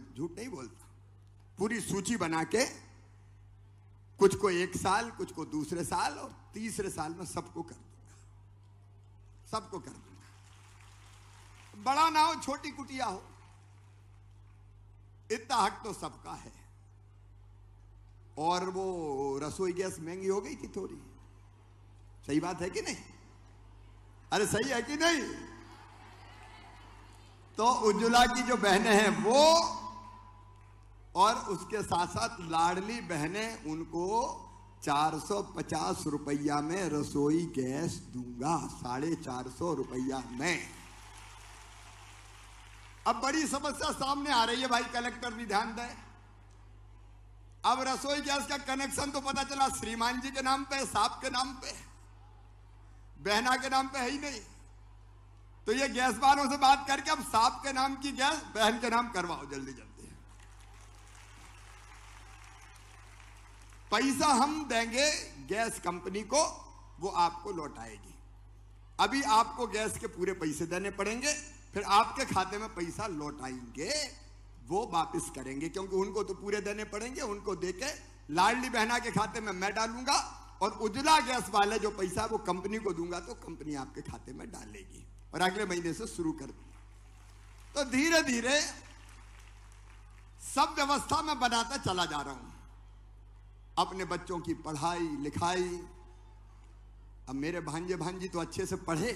झूठ नहीं बोलता पूरी सूची बना के कुछ को एक साल कुछ को दूसरे साल और तीसरे साल में सबको कर दूंगा सबको कर दूंगा बड़ा ना हो छोटी कुटिया हो इतना हक तो सबका है और वो रसोई गैस महंगी हो गई थी थोड़ी सही बात है कि नहीं अरे सही है कि नहीं तो उज्ज्वला की जो बहनें हैं वो और उसके साथ साथ लाडली बहने उनको 450 रुपया में रसोई गैस दूंगा साढ़े चार सौ रुपया में अब बड़ी समस्या सामने आ रही है भाई कलेक्टर भी ध्यान दें अब रसोई गैस का कनेक्शन तो पता चला श्रीमान जी के नाम पे साहब के नाम पे बहना के नाम पे है ही नहीं तो ये गैस वालों से बात करके अब साहब के नाम की गैस बहन के नाम करवाओ जल्दी जल्दी पैसा हम देंगे गैस कंपनी को वो आपको लौटाएगी अभी आपको गैस के पूरे पैसे देने पड़ेंगे फिर आपके खाते में पैसा लौटाएंगे वो वापस करेंगे क्योंकि उनको तो पूरे देने पड़ेंगे उनको दे के लाडली बहना के खाते में मैं डालूंगा और उजला गैस वाले जो पैसा वो कंपनी को दूंगा तो कंपनी आपके खाते में डालेगी और अगले महीने से शुरू कर तो धीरे धीरे सब व्यवस्था में बनाता चला जा रहा हूं अपने बच्चों की पढ़ाई लिखाई अब मेरे भांजे भांजी तो अच्छे से पढ़े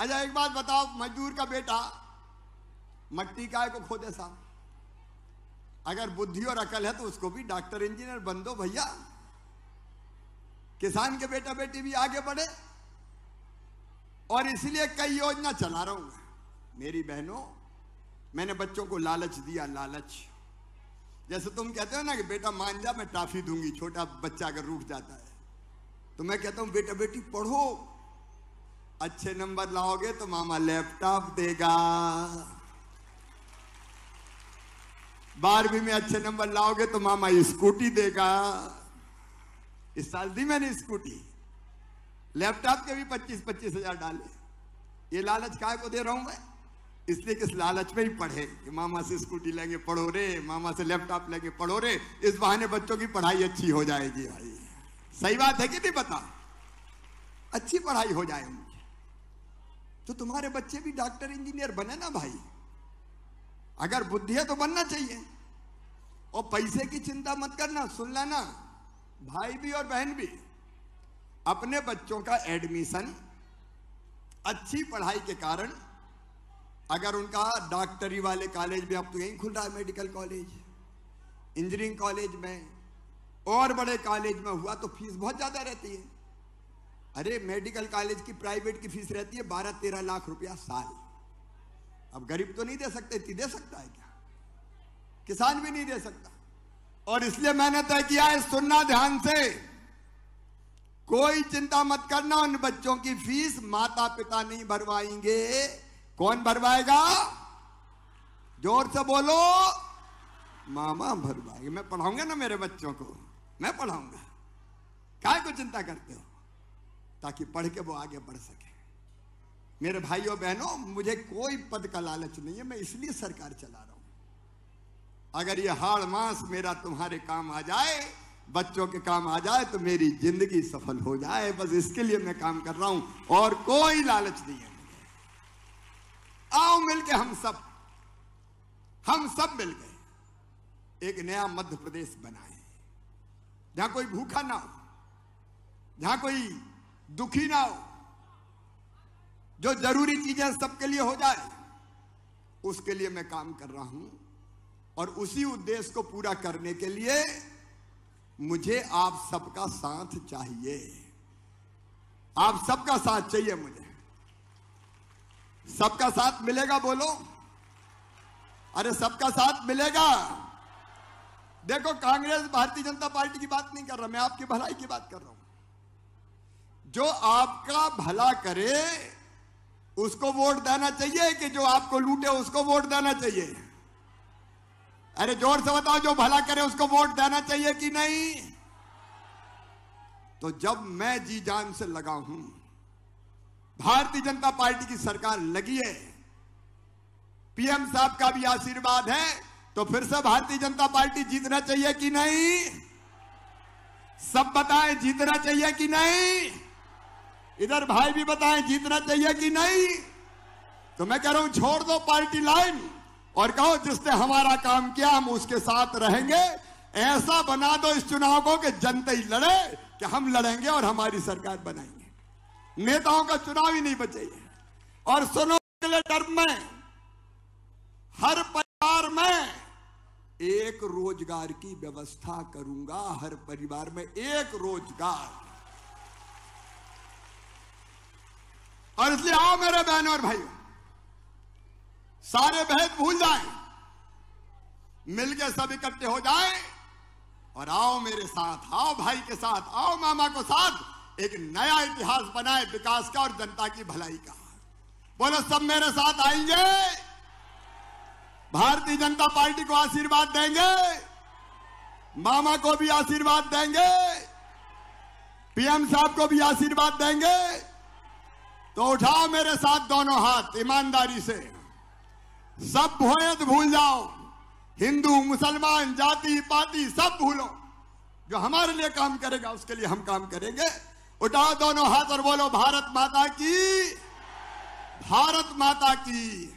अच्छा एक बात बताओ मजदूर का बेटा मट्टी काय को खोदे साहब अगर बुद्धि और अकल है तो उसको भी डॉक्टर इंजीनियर बन दो भैया किसान के बेटा बेटी भी आगे बढ़े और इसलिए कई योजना चला रहा हूं मेरी बहनों मैंने बच्चों को लालच दिया लालच जैसे तुम कहते हो ना कि बेटा मान जा मैं टाफी दूंगी छोटा बच्चा अगर रूठ जाता है तो मैं कहता हूँ बेटा बेटी पढ़ो अच्छे नंबर लाओगे तो मामा लैपटॉप देगा बारहवीं में अच्छे नंबर लाओगे तो मामा स्कूटी देगा इस साल दी मैंने स्कूटी लैपटॉप के भी पच्चीस पच्चीस हजार डाले ये लालच काय को दे रहा हूं मैं इसलिए कि इस लालच में ही पढ़े कि मामा से स्कूटी लेंगे पढ़ो रे मामा से लैपटॉप लेंगे पढ़ो रे इस बहाने बच्चों की पढ़ाई अच्छी हो जाएगी भाई सही बात है कि नहीं पता अच्छी पढ़ाई हो जाए उनकी तो तुम्हारे बच्चे भी डॉक्टर इंजीनियर बने ना भाई अगर बुद्धि है तो बनना चाहिए और पैसे की चिंता मत करना सुन लेना भाई भी और बहन भी अपने बच्चों का एडमिशन अच्छी पढ़ाई के कारण अगर उनका डॉक्टरी वाले कॉलेज में अब तो यहीं खुल रहा है मेडिकल कॉलेज इंजीनियरिंग कॉलेज में और बड़े कॉलेज में हुआ तो फीस बहुत ज़्यादा रहती है अरे मेडिकल कॉलेज की प्राइवेट की फीस रहती है बारह तेरह लाख रुपया साल अब गरीब तो नहीं दे सकते इतनी दे सकता है क्या किसान भी नहीं दे सकता और इसलिए मैंने तय किया है सुनना ध्यान से कोई चिंता मत करना उन बच्चों की फीस माता पिता नहीं भरवाएंगे कौन भरवाएगा जोर से बोलो मामा भरवाएगा मैं पढ़ाऊंगा ना मेरे बच्चों को मैं पढ़ाऊंगा क्या को चिंता करते हो ताकि पढ़ के वो आगे बढ़ सके मेरे भाइयों बहनों मुझे कोई पद का लालच नहीं है मैं इसलिए सरकार चला रहा हूं अगर ये हाड़ मास मेरा तुम्हारे काम आ जाए बच्चों के काम आ जाए तो मेरी जिंदगी सफल हो जाए बस इसके लिए मैं काम कर रहा हूं और कोई लालच नहीं है मिल के हम सब हम सब मिल गए एक नया मध्य प्रदेश बनाए जहां कोई भूखा ना हो जहां कोई दुखी ना हो जो जरूरी चीजें सबके लिए हो जाए उसके लिए मैं काम कर रहा हूं और उसी उद्देश्य को पूरा करने के लिए मुझे आप सबका साथ चाहिए आप सबका साथ चाहिए मुझे सबका साथ मिलेगा बोलो अरे सबका साथ मिलेगा देखो कांग्रेस भारतीय जनता पार्टी की बात नहीं कर रहा मैं आपकी भलाई की बात कर रहा हूं जो आपका भला करे उसको वोट देना चाहिए कि जो आपको लूटे उसको वोट देना चाहिए अरे जोर से बताओ जो भला करे उसको वोट देना चाहिए कि नहीं तो जब मैं जी जान से लगा हूं भारतीय जनता पार्टी की सरकार लगी है पीएम साहब का भी आशीर्वाद है तो फिर से भारतीय जनता पार्टी जीतना चाहिए कि नहीं सब बताएं जीतना चाहिए कि नहीं इधर भाई भी बताएं जीतना चाहिए कि नहीं तो मैं कह रहा हूं छोड़ दो पार्टी लाइन और कहो जिसने हमारा काम किया हम उसके साथ रहेंगे ऐसा बना दो इस चुनाव को कि जनता ही लड़े कि हम लड़ेंगे और हमारी सरकार बनाएंगे नेताओं का चुनाव ही नहीं बचे और सुनो अगले टर्म में हर परिवार में एक रोजगार की व्यवस्था करूंगा हर परिवार में एक रोजगार और इसलिए आओ मेरे बहनों और भाई सारे भेद भूल जाए मिलके सब इकट्ठे हो जाए और आओ मेरे साथ आओ भाई के साथ आओ मामा को साथ एक नया इतिहास बनाए विकास का और जनता की भलाई का बोलो सब मेरे साथ आएंगे भारतीय जनता पार्टी को आशीर्वाद देंगे मामा को भी आशीर्वाद देंगे पीएम साहब को भी आशीर्वाद देंगे तो उठाओ मेरे साथ दोनों हाथ ईमानदारी से सब भोयत भूल जाओ हिंदू मुसलमान जाति पाति सब भूलो जो हमारे लिए काम करेगा उसके लिए हम काम करेंगे उठाओ दोनों हाथ और बोलो भारत माता की भारत माता की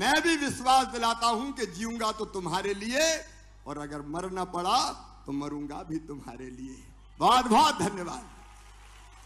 मैं भी विश्वास दिलाता हूं कि जीऊंगा तो तुम्हारे लिए और अगर मरना पड़ा तो मरूंगा भी तुम्हारे लिए बहुत बहुत धन्यवाद